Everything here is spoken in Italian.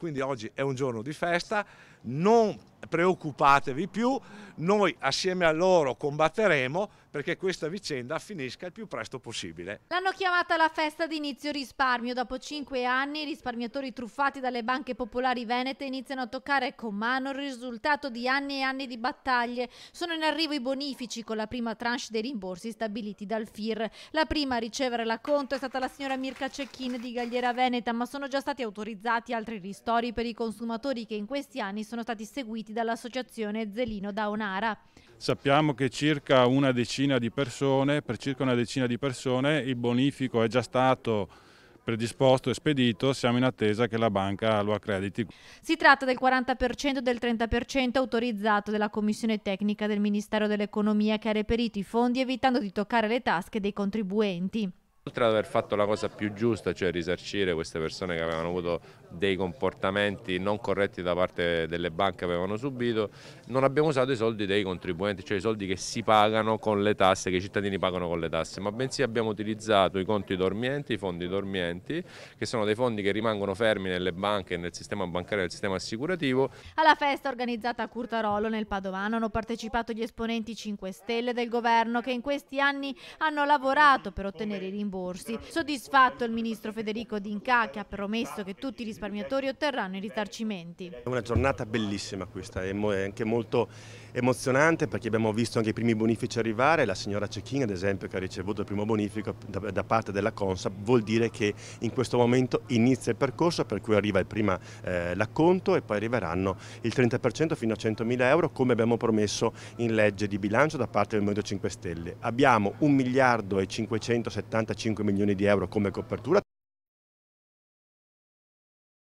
Quindi oggi è un giorno di festa, non preoccupatevi più, noi assieme a loro combatteremo perché questa vicenda finisca il più presto possibile. L'hanno chiamata la festa di inizio risparmio. Dopo cinque anni i risparmiatori truffati dalle banche popolari venete iniziano a toccare con mano il risultato di anni e anni di battaglie. Sono in arrivo i bonifici con la prima tranche dei rimborsi stabiliti dal FIR. La prima a ricevere la conto è stata la signora Mirka Cecchin di Gagliera Veneta, ma sono già stati autorizzati altri ristori per i consumatori che in questi anni sono stati seguiti dall'associazione Zelino Daonara. Sappiamo che circa una decina di persone, per circa una decina di persone il bonifico è già stato predisposto e spedito, siamo in attesa che la banca lo accrediti. Si tratta del 40% e del 30% autorizzato della Commissione Tecnica del Ministero dell'Economia che ha reperito i fondi evitando di toccare le tasche dei contribuenti. Oltre ad aver fatto la cosa più giusta, cioè risarcire queste persone che avevano avuto dei comportamenti non corretti da parte delle banche che avevano subito, non abbiamo usato i soldi dei contribuenti, cioè i soldi che si pagano con le tasse, che i cittadini pagano con le tasse, ma bensì abbiamo utilizzato i conti dormienti, i fondi dormienti, che sono dei fondi che rimangono fermi nelle banche, nel sistema bancario e nel sistema assicurativo. Alla festa organizzata a Curtarolo nel Padovano hanno partecipato gli esponenti 5 Stelle del governo che in questi anni hanno lavorato per ottenere i rimborsi rimborsi. Soddisfatto il ministro Federico D'Inca che ha promesso che tutti i risparmiatori otterranno i risarcimenti. È una giornata bellissima questa, è anche molto emozionante perché abbiamo visto anche i primi bonifici arrivare, la signora Cecchini ad esempio che ha ricevuto il primo bonifico da, parte della Consap vuol dire che in questo momento inizia il percorso per cui arriva prima eh, l'acconto e poi arriveranno il 30% fino a 100.000 euro come abbiamo promesso in legge di bilancio da parte del Movimento 5 Stelle. Abbiamo 1 miliardo e 575 5 milioni di euro come copertura.